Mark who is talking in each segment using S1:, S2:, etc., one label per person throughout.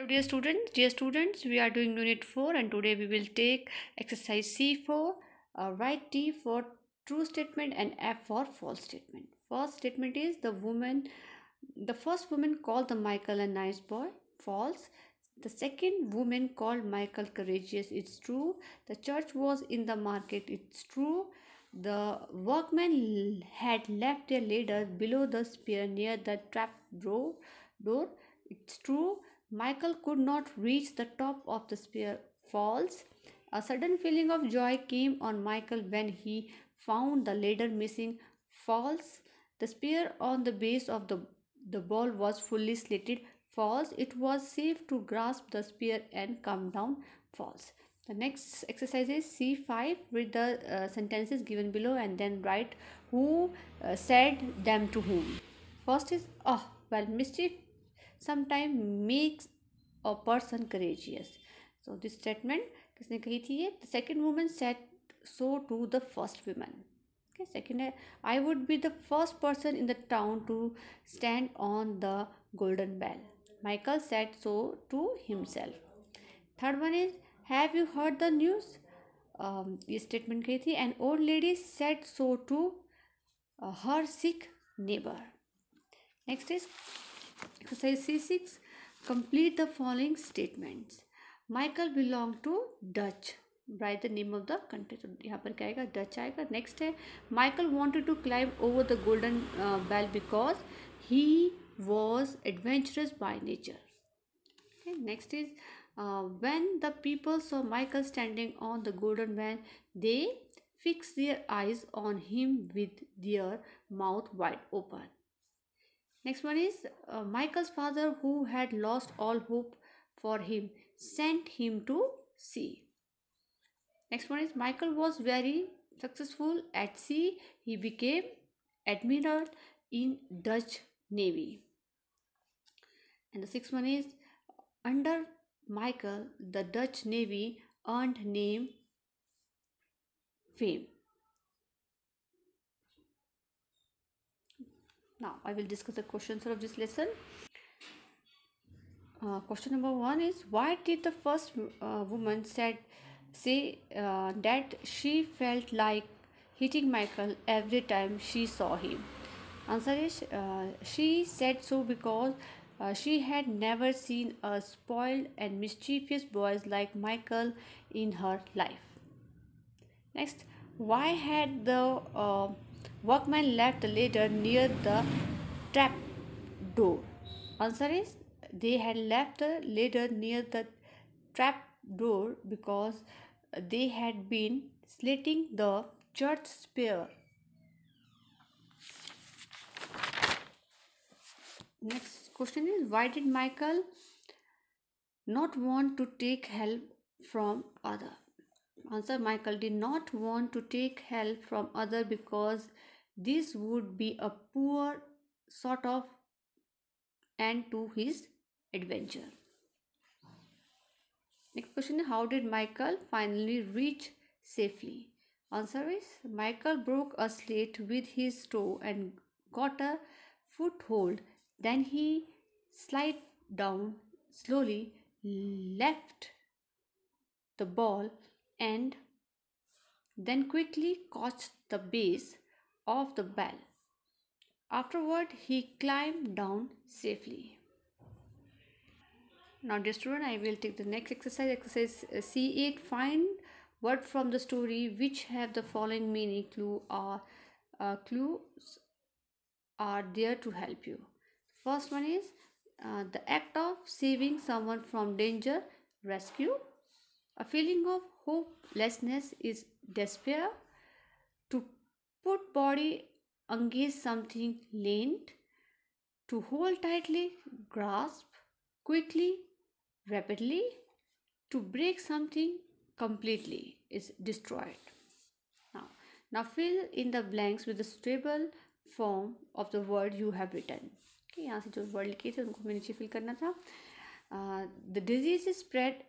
S1: hello dear students dear students we are doing unit 4 and today we will take exercise c4 uh, write t for true statement and f for false statement first statement is the woman the first woman called the michael a nice boy false the second woman called michael courageous it's true the church was in the market it's true the workmen had left their ladder below the spear near the trap door it's true Michael could not reach the top of the spear falls. A sudden feeling of joy came on Michael when he found the ladder missing falls. The spear on the base of the, the ball was fully slitted falls. It was safe to grasp the spear and come down falls. The next exercise is C5 with the uh, sentences given below and then write who uh, said them to whom. First is, oh, well, mischief sometimes makes a person courageous. So this statement, the second woman said so to the first woman. Okay, second, I would be the first person in the town to stand on the golden bell. Michael said so to himself. Third one is, have you heard the news? Um, this statement kahi thi, an old lady said so to uh, her sick neighbor. Next is, Exercise C6 Complete the following statements. Michael belonged to Dutch. Write the name of the country. So here पर क्या आएगा Dutch आएगा next है Michael wanted to climb over bell because he was adventurous by nature. By nature uh, when the people saw Michael standing on the golden bell, they fixed their eyes on him with their mouth wide open. Next one is uh, Michael's father, who had lost all hope for him, sent him to sea. Next one is Michael was very successful at sea. He became admiral in Dutch Navy. And the sixth one is under Michael, the Dutch Navy earned name fame. now i will discuss the questions of this lesson uh, question number one is why did the first uh, woman said say uh, that she felt like hitting michael every time she saw him answer is uh, she said so because uh, she had never seen a spoiled and mischievous boy like michael in her life next why had the uh, Workman left the ladder near the trap door. Answer is they had left the ladder near the trap door because they had been slitting the church spire. Next question is why did Michael not want to take help from other? Answer Michael did not want to take help from other because this would be a poor sort of end to his adventure. Next question How did Michael finally reach safely? Answer is Michael broke a slate with his toe and got a foothold. Then he slid down slowly, left the ball and then quickly caught the base of the bell. Afterward, he climbed down safely. Now, dear student, I will take the next exercise. Exercise uh, C8. Find word from the story which have the following meaning. Clue or uh, clues are there to help you. First one is uh, the act of saving someone from danger, rescue. A feeling of hopelessness is despair. To put body against something lent, To hold tightly, grasp quickly, rapidly. To break something completely is destroyed. Now, now fill in the blanks with the suitable form of the word you have written. Okay, यहाँ से जो word लिखे थे उनको मैंने नीचे fill करना था uh, The disease is spread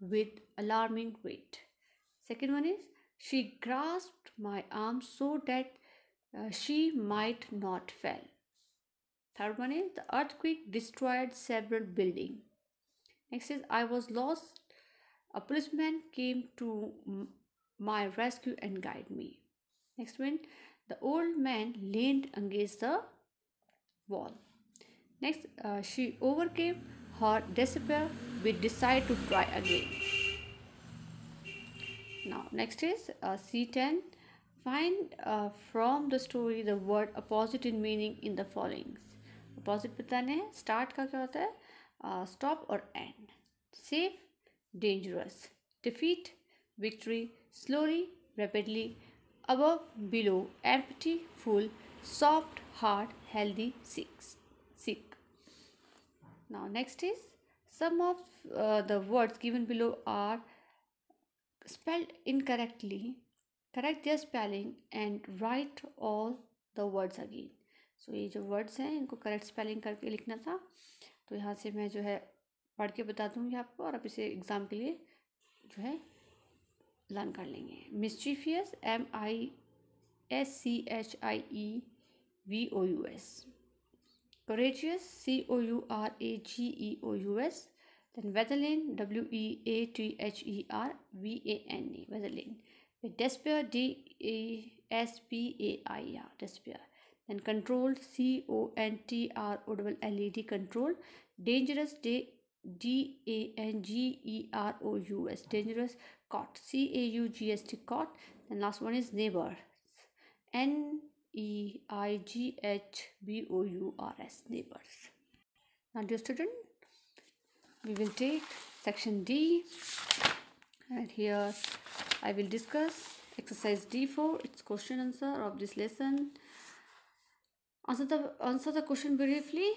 S1: with alarming weight. Second one is she grasped my arm so that uh, she might not fall. Third one is the earthquake destroyed several buildings. Next is I was lost. A policeman came to my rescue and guide me. Next one, the old man leaned against the wall. Next, uh, she overcame heart disappear we decide to try again. Now, next is uh, C10. Find uh, from the story the word opposite in meaning in the following opposite बताने start ka kya hota hai uh, stop or end safe dangerous defeat victory slowly rapidly above below empty full soft hard healthy six now next is some of uh, the words given below are spelled incorrectly correct their spelling and write all the words again so ye jo words hain inko correct spelling karke likhna tha to yahan se main jo hai पढ़ के बता दूँगी आपको और आप इसे exam के लिए जो है लर्न कर लेंगे mischievous M I S C H I E V O U S Courageous, C O U R A G E O U S. Then Weatherlane, W E A T H E R V A N E, Weatherlane. With Despair, D E S P A I R, Despair. Then Controlled, C O N T R O L L E D, control. Dangerous, D D A N G E R O U S, Dangerous. Caught, C A U G S T, Caught. And last one is Neighbor, N E I G H B O U R S neighbors. Now, dear student, we will take section D, and here I will discuss exercise D4, its question answer of this lesson. Answer the, answer the question briefly.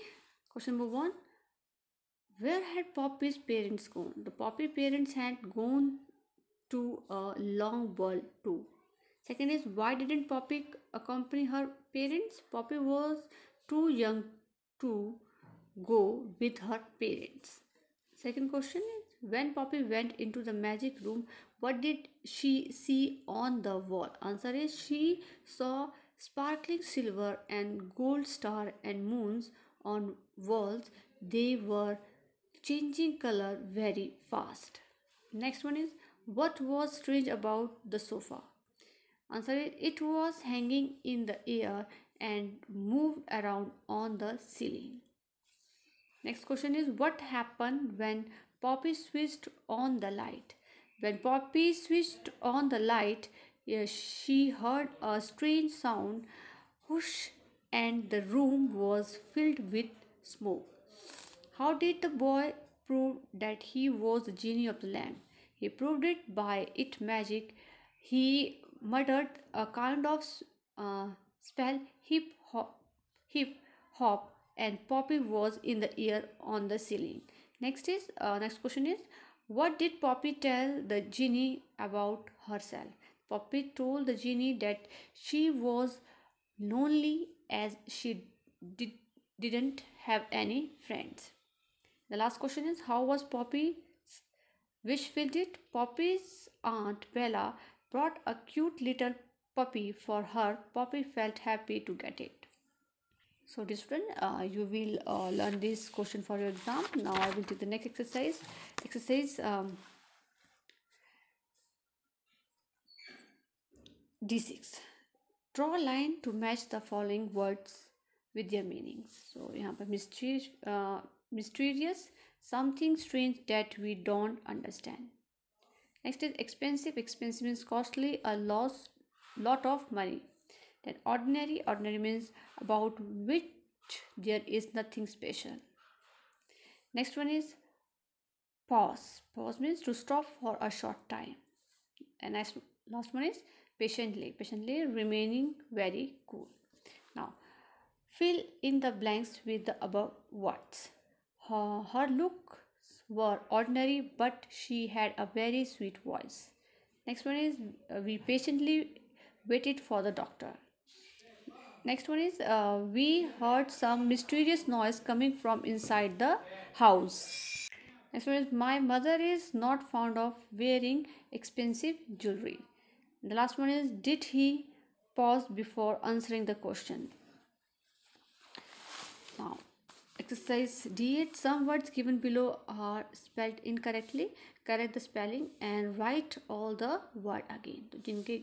S1: Question number one Where had Poppy's parents gone? The Poppy parents had gone to a long ball too. Second is why didn't Poppy accompany her parents? Poppy was too young to go with her parents. Second question is when Poppy went into the magic room, what did she see on the wall? Answer is she saw sparkling silver and gold star and moons on walls. They were changing color very fast. Next one is what was strange about the sofa? Answer is it was hanging in the air and moved around on the ceiling. Next question is what happened when Poppy switched on the light? When Poppy switched on the light, she heard a strange sound whoosh and the room was filled with smoke. How did the boy prove that he was the genie of the lamp? He proved it by it magic. He muttered a kind of uh, spell hip hop hip hop and poppy was in the air on the ceiling next is uh, next question is what did poppy tell the genie about herself poppy told the genie that she was lonely as she did, didn't have any friends the last question is how was poppy's wish filled it poppy's aunt bella brought a cute little puppy for her. Puppy felt happy to get it. So, dear student, uh, you will uh, learn this question for your exam. Now, I will do the next exercise. Exercise um, D6. Draw a line to match the following words with their meanings. So, यहाँ पर mysterious, uh, mysterious, something strange that we don't understand. Next is expensive. Expensive means costly, a loss, lot of money. Then ordinary, ordinary means about which there is nothing special. Next one is pause. Pause means to stop for a short time. And next, last one is patiently. Patiently remaining very cool. Now, fill in the blanks with the above words. Her, her look were ordinary, but she had a very sweet voice. Next one is uh, we patiently waited for the doctor. Next one is uh, we heard some mysterious noise coming from inside the house. Next one is my mother is not fond of wearing expensive jewelry. The last one is did he pause before answering the question? Now Exercise D8. Some words given below are spelled incorrectly. Correct the spelling and write all the word again. तो जिनके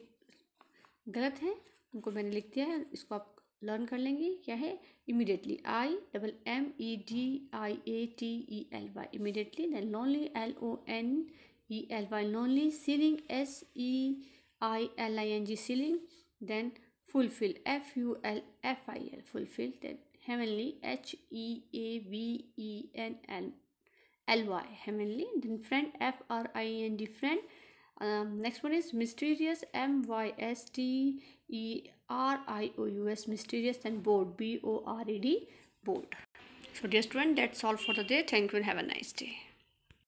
S1: गलत हैं उनको मैंने लिख दिया है इसको आप लर्न कर लेंगे क्या है immediately I double M E D I A T E L Y immediately then lonely L O N E L Y lonely ceiling S E I L I N G ceiling then fulfil F U L F I L fulfil then heavenly H E A V E N L L Y heavenly then friend F R I N D friend um, next one is mysterious M Y S T E R I O U S mysterious and board B O R E D board so dear student that's all for today thank you and have a nice day